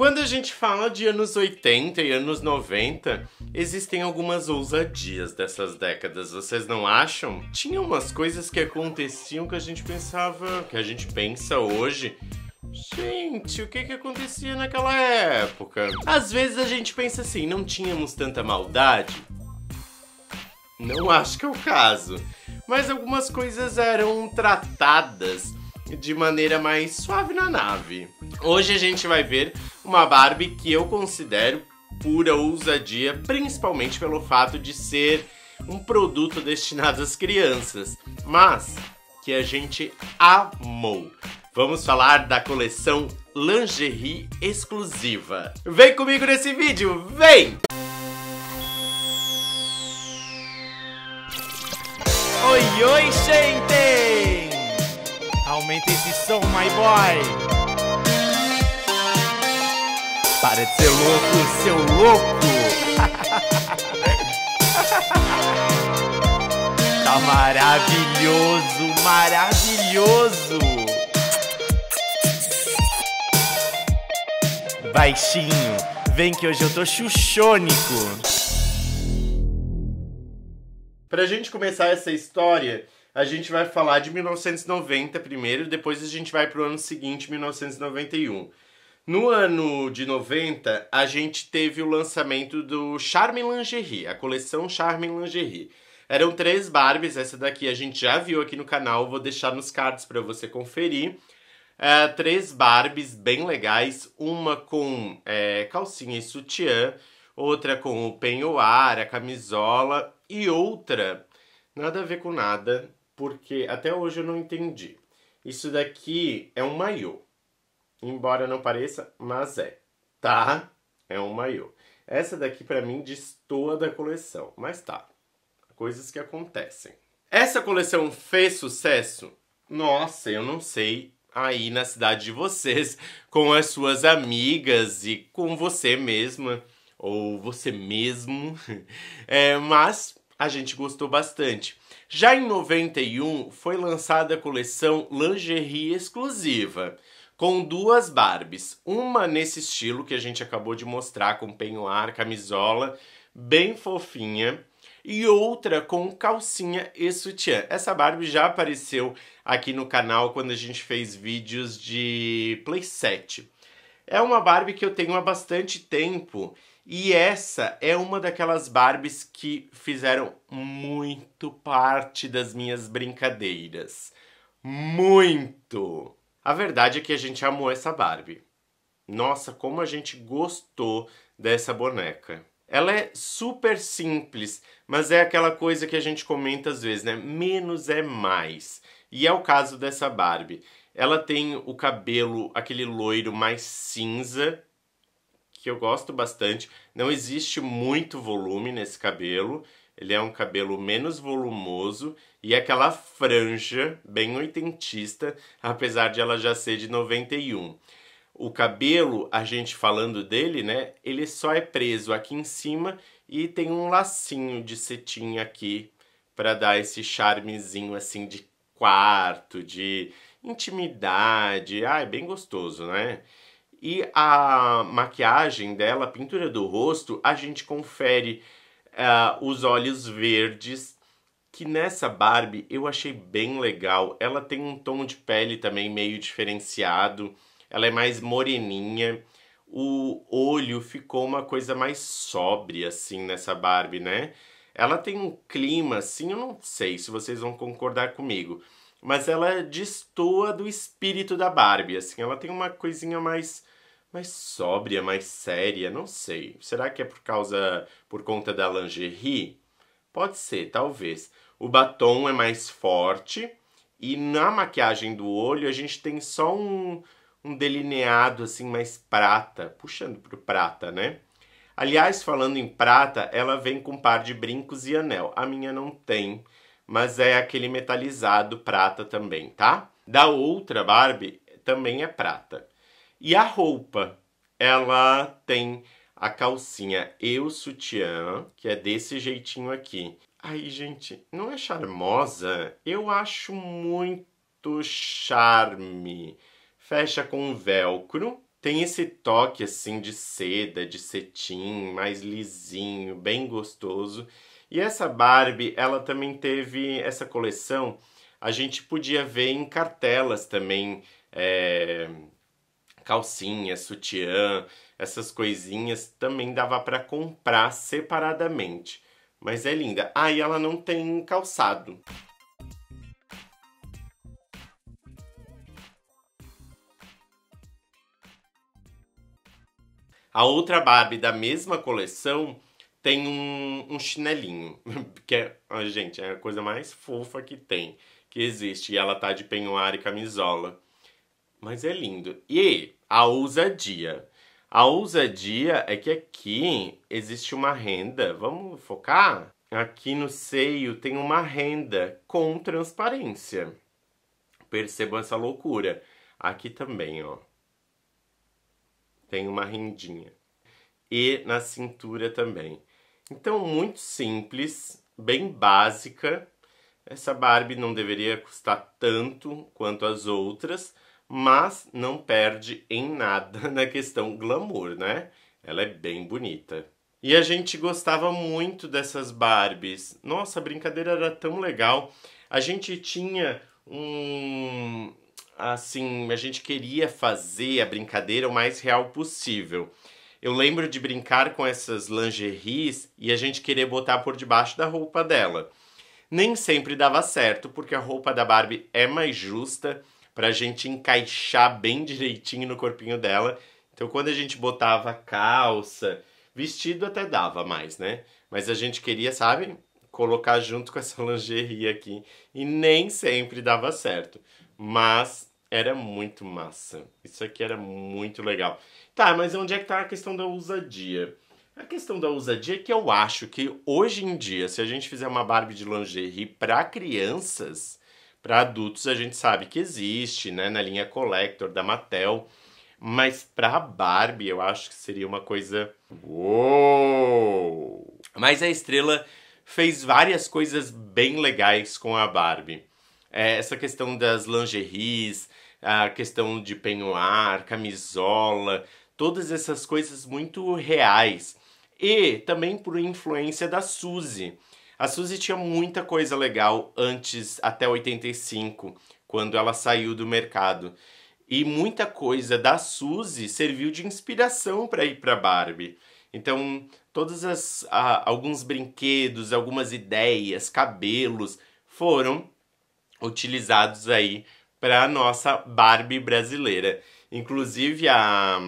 Quando a gente fala de anos 80 e anos 90, existem algumas ousadias dessas décadas, vocês não acham? Tinha umas coisas que aconteciam que a gente pensava, que a gente pensa hoje, Gente, o que que acontecia naquela época? Às vezes a gente pensa assim, não tínhamos tanta maldade? Não acho que é o caso, mas algumas coisas eram tratadas de maneira mais suave na nave. Hoje a gente vai ver uma Barbie que eu considero pura ousadia, principalmente pelo fato de ser um produto destinado às crianças, mas que a gente amou. Vamos falar da coleção lingerie exclusiva. Vem comigo nesse vídeo, vem! Oi, oi, gente! Aumenta esse som, my boy! Para de ser louco, seu louco! tá maravilhoso, maravilhoso! Baixinho, vem que hoje eu tô chuchônico! Pra gente começar essa história, a gente vai falar de 1990 primeiro, depois a gente vai pro ano seguinte, 1991. No ano de 90, a gente teve o lançamento do Charme Lingerie, a coleção Charme Lingerie. Eram três Barbies, essa daqui a gente já viu aqui no canal, vou deixar nos cards para você conferir. É, três Barbies bem legais, uma com é, calcinha e sutiã, outra com o penhoar, a camisola e outra, nada a ver com nada, porque até hoje eu não entendi. Isso daqui é um maiô embora não pareça, mas é, tá? É um maiô. Essa daqui para mim destoa da coleção, mas tá. Coisas que acontecem. Essa coleção fez sucesso? Nossa, eu não sei aí na cidade de vocês, com as suas amigas e com você mesma ou você mesmo. É, mas a gente gostou bastante. Já em 91 foi lançada a coleção Lingerie Exclusiva com duas Barbies. Uma nesse estilo que a gente acabou de mostrar, com penhoar, camisola, bem fofinha. E outra com calcinha e sutiã. Essa Barbie já apareceu aqui no canal quando a gente fez vídeos de playset. É uma Barbie que eu tenho há bastante tempo e essa é uma daquelas Barbies que fizeram muito parte das minhas brincadeiras. Muito! A verdade é que a gente amou essa Barbie. Nossa, como a gente gostou dessa boneca. Ela é super simples, mas é aquela coisa que a gente comenta às vezes, né? Menos é mais. E é o caso dessa Barbie. Ela tem o cabelo, aquele loiro mais cinza, que eu gosto bastante. Não existe muito volume nesse cabelo. Ele é um cabelo menos volumoso e aquela franja bem oitentista, apesar de ela já ser de 91. O cabelo, a gente falando dele, né? Ele só é preso aqui em cima e tem um lacinho de cetim aqui para dar esse charmezinho assim de quarto, de intimidade. Ah, é bem gostoso, né? E a maquiagem dela, a pintura do rosto, a gente confere uh, os olhos verdes que nessa Barbie eu achei bem legal. Ela tem um tom de pele também meio diferenciado, ela é mais moreninha. O olho ficou uma coisa mais sóbria, assim, nessa Barbie, né? Ela tem um clima, assim, eu não sei se vocês vão concordar comigo, mas ela destoa do espírito da Barbie, assim, ela tem uma coisinha mais mais sóbria, mais séria, não sei. Será que é por causa por conta da lingerie? Pode ser, talvez. O batom é mais forte e na maquiagem do olho a gente tem só um, um delineado assim mais prata, puxando pro prata, né? Aliás, falando em prata, ela vem com um par de brincos e anel. A minha não tem, mas é aquele metalizado prata também, tá? Da outra Barbie também é prata. E a roupa, ela tem a calcinha e o sutiã, que é desse jeitinho aqui. Aí, gente, não é charmosa? Eu acho muito charme. Fecha com velcro. Tem esse toque assim de seda, de cetim, mais lisinho, bem gostoso. E essa Barbie, ela também teve essa coleção. A gente podia ver em cartelas também é, calcinha, sutiã essas coisinhas também dava para comprar separadamente. Mas é linda. Ah, e ela não tem calçado. A outra Barbie da mesma coleção tem um, um chinelinho, que é, gente, é a coisa mais fofa que tem, que existe. E ela tá de penhoar e camisola. Mas é lindo. E a ousadia. A ousadia é que aqui existe uma renda, vamos focar? Aqui no seio tem uma renda com transparência. Percebam essa loucura. Aqui também, ó. Tem uma rendinha. E na cintura também. Então, muito simples, bem básica. Essa Barbie não deveria custar tanto quanto as outras, mas não perde em nada na questão glamour, né? Ela é bem bonita. E a gente gostava muito dessas Barbies. Nossa, a brincadeira era tão legal. A gente tinha um. Assim, a gente queria fazer a brincadeira o mais real possível. Eu lembro de brincar com essas lingeries e a gente querer botar por debaixo da roupa dela. Nem sempre dava certo, porque a roupa da Barbie é mais justa para a gente encaixar bem direitinho no corpinho dela. Então quando a gente botava calça, vestido até dava mais, né? Mas a gente queria, sabe, colocar junto com essa lingerie aqui e nem sempre dava certo. Mas era muito massa. Isso aqui era muito legal. Tá, mas onde é que tá a questão da ousadia? A questão da ousadia é que eu acho que hoje em dia, se a gente fizer uma Barbie de lingerie para crianças, para adultos a gente sabe que existe, né, na linha Collector da Mattel, mas para Barbie eu acho que seria uma coisa uou. Mas a estrela fez várias coisas bem legais com a Barbie. É, essa questão das lingeries, a questão de penhoar, camisola, todas essas coisas muito reais. E também por influência da Suzy. A Suzy tinha muita coisa legal antes, até 85, quando ela saiu do mercado. E muita coisa da Suzy serviu de inspiração para ir para Barbie. Então, todos as, alguns brinquedos, algumas ideias, cabelos foram utilizados aí para nossa Barbie brasileira. Inclusive a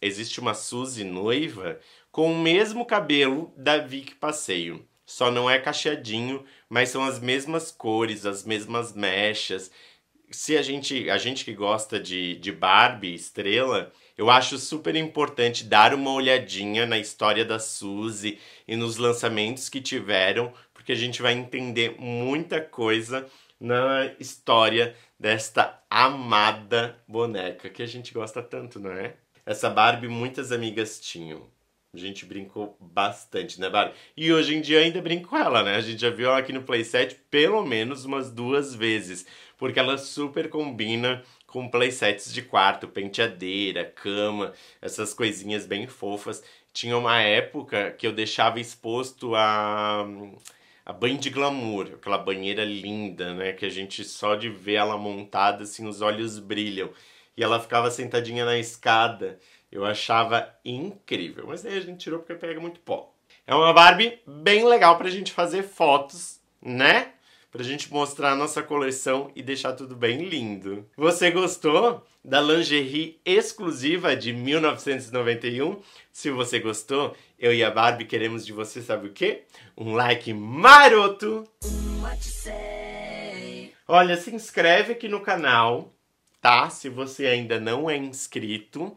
existe uma Suzy noiva com o mesmo cabelo da Vic Passeio. Só não é cacheadinho, mas são as mesmas cores, as mesmas mechas. Se a gente, a gente que gosta de, de Barbie, estrela, eu acho super importante dar uma olhadinha na história da Suzy e nos lançamentos que tiveram, porque a gente vai entender muita coisa na história desta amada boneca que a gente gosta tanto, não é? Essa Barbie muitas amigas tinham. A gente brincou bastante, né, Barbie? E hoje em dia ainda brinco com ela, né? A gente já viu ela aqui no Playset pelo menos umas duas vezes, porque ela super combina com playsets de quarto, penteadeira, cama, essas coisinhas bem fofas. Tinha uma época que eu deixava exposto a, a banho de glamour, aquela banheira linda, né? Que a gente só de ver ela montada, assim, os olhos brilham. E ela ficava sentadinha na escada eu achava incrível, mas aí a gente tirou porque pega muito pó. É uma Barbie bem legal pra gente fazer fotos, né? Pra gente mostrar a nossa coleção e deixar tudo bem lindo. Você gostou da lingerie exclusiva de 1991? Se você gostou, eu e a Barbie queremos de você, sabe o quê? Um like maroto! Olha, se inscreve aqui no canal, tá? Se você ainda não é inscrito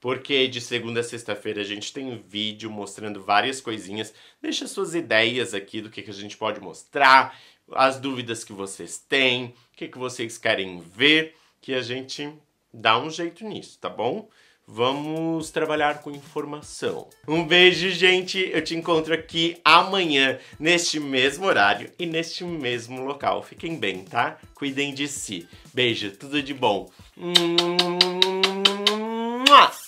porque de segunda a sexta-feira a gente tem vídeo mostrando várias coisinhas. Deixa suas ideias aqui do que, que a gente pode mostrar, as dúvidas que vocês têm, o que, que vocês querem ver, que a gente dá um jeito nisso, tá bom? Vamos trabalhar com informação. Um beijo, gente. Eu te encontro aqui amanhã, neste mesmo horário e neste mesmo local. Fiquem bem, tá? Cuidem de si. Beijo, tudo de bom. Mua!